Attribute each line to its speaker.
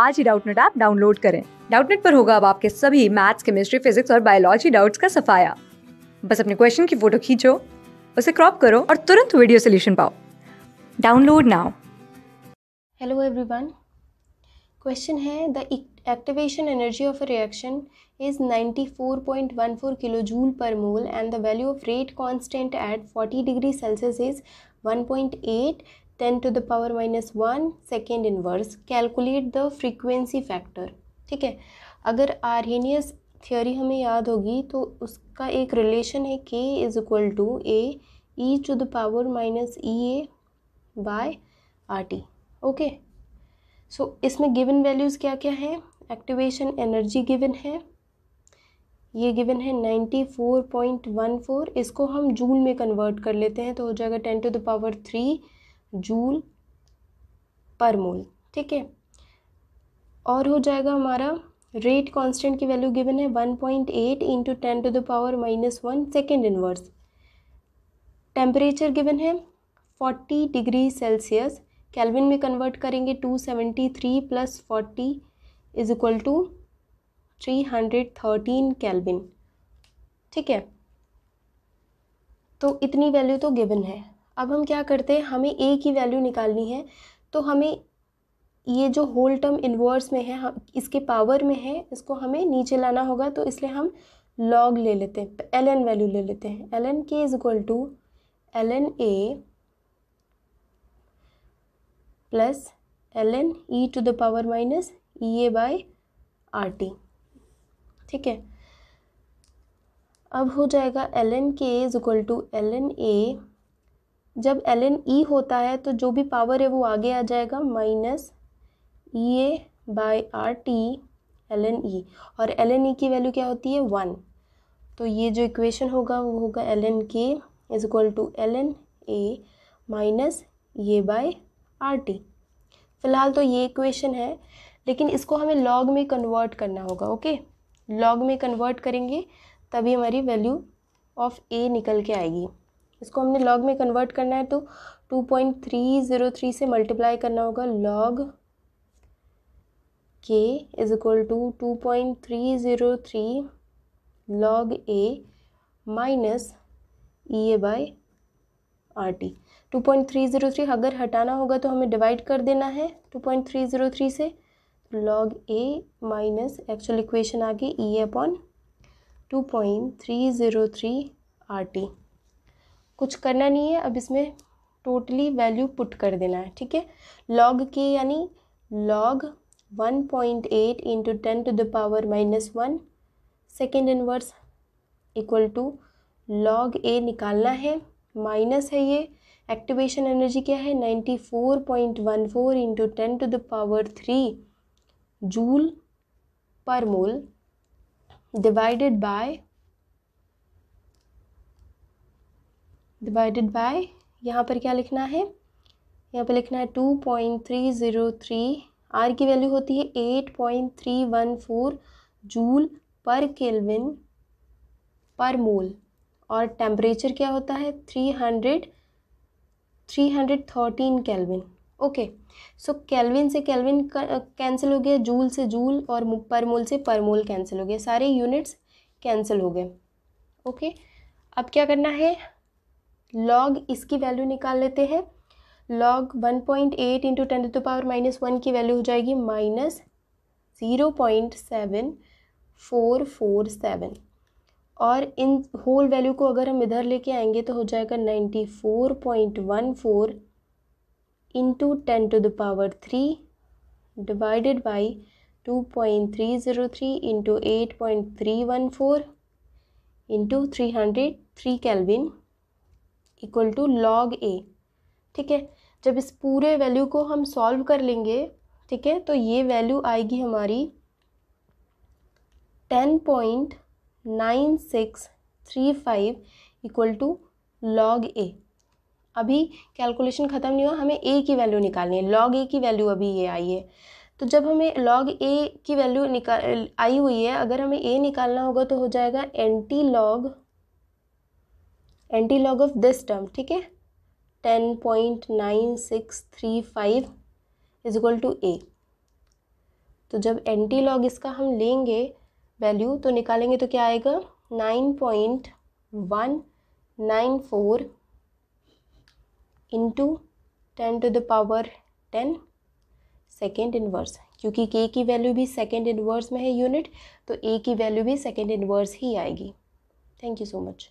Speaker 1: आज ही Doubtnut app download करें डाउटनेट पर होगा अब आपके सभी मैथ्स केमिस्ट्री फिजिक्स और बायोलॉजी डाउट्स का सफाया बस अपने क्वेश्चन की फोटो खींचो उसे क्रॉप करो और तुरंत वीडियो सोल्यूशन पाओ download now hello everyone question है the activation energy of a reaction is 94.14 kilo joule per mole and the value of rate constant at 40 degree Celsius is 1.8 ten to the power minus one second inverse calculate the frequency factor ठीक है अगर Arrhenius theory हमें याद होगी तो उसका एक relation है K is equal to A E to the power minus E A by R T okay so इसमें गिवन वैल्यूज़ क्या क्या हैं एक्टिवेशन एनर्जी गिवन है ये गिवन है ninety four point one four इसको हम जूल में कन्वर्ट कर लेते हैं तो हो जाएगा ten to the power three joule per mole ठीक है और हो जाएगा हमारा रेट कांस्टेंट की वैल्यू गिवन है one point eight into ten to the power minus one second inverse temperature given है फोर्टी डिग्री सेल्सियस कैलविन में कन्वर्ट करेंगे two seventy three plus forty is equal to three hundred thirteen kelvin ठीक है तो इतनी value तो given है अब हम क्या करते हैं हमें ए की वैल्यू निकालनी है तो हमें ये जो होल टर्म इन्वर्स में है हम इसके पावर में है इसको हमें नीचे लाना होगा तो इसलिए हम लॉग ले लेते हैं एल एन वैल्यू ले लेते हैं L N K is equal to L N A plus L N E to the power minus E A by R T ठीक है अब हो जाएगा L N K is equal to L N A जब L N ई होता है तो जो भी पावर है वो आगे आ जाएगा minus E A by R T L N E और एल एन ई की वैल्यू क्या होती है वन तो ये जो इक्वेशन होगा वो होगा L N K is equal to L N A minus ये बाय आर टी फिलहाल तो ये इक्वेशन है लेकिन इसको हमें लॉग में कन्वर्ट करना होगा ओके लॉग में कन्वर्ट करेंगे तभी हमारी वैल्यू ऑफ ए निकल के आएगी इसको हमने लॉग में कन्वर्ट करना है तो two point three zero three से मल्टीप्लाई करना होगा log K is equal to two point three zero three log A minus E A by R T two point three zero three अगर हटाना होगा तो हमें डिवाइड कर देना है two point three zero three से log A minus actual equation आ गई E upon two point three zero three R T कुछ करना नहीं है अब इसमें टोटली वैल्यू पुट कर देना है ठीक है लॉग के यानी log 1.8 point eight into ten to the power minus one second inverse equal to log A निकालना है माइनस है ये एक्टिवेशन एनर्जी क्या है 94.14 four point one four into ten to the power three joule per mole divided by divided by यहाँ पर क्या लिखना है यहाँ पर लिखना है two point three zero three R की वैल्यू होती है eight point three one four joule per kelvin per mole और टेम्परेचर क्या होता है three hundred three hundred thirteen kelvin okay so kelvin से कैलविन कैंसिल हो गया जूल से जूल और पर मोल से पर मोल कैंसिल हो गया सारे यूनिट्स कैंसिल हो गए ओके okay? अब क्या करना है लॉग इसकी वैल्यू निकाल लेते हैं log one point eight into ten to power minus one की वैल्यू हो जाएगी minus zero point seven four four seven और इन होल वैल्यू को अगर हम इधर लेके आएंगे तो हो जाएगा ninety four point one four into ten to the power three divided by two point three zero three into eight point three one four into three hundred three kelvin equal to log A ठीक है जब इस पूरे value को हम solve कर लेंगे ठीक है तो ये वैल्यू आएगी हमारी ten point nine six three five equal to log A अभी कैलकुलेशन ख़त्म नहीं हुआ हमें ए की वैल्यू निकालनी है लॉग ए की वैल्यू अभी ये आई है तो जब हमें लॉग ए की वैल्यू निकाल आई हुई है अगर हमें ए निकालना होगा तो हो जाएगा anti log anti log of this term ठीक है ten point nine six three five is equal to A तो जब एंटी लॉग इसका हम लेंगे वैल्यू तो निकालेंगे तो क्या आएगा nine point one nine four into ten to the power ten second inverse क्योंकि के की वैल्यू भी सेकेंड इनवर्स में है यूनिट तो ए की वैल्यू भी सेकेंड इनवर्स ही आएगी थैंक यू सो मच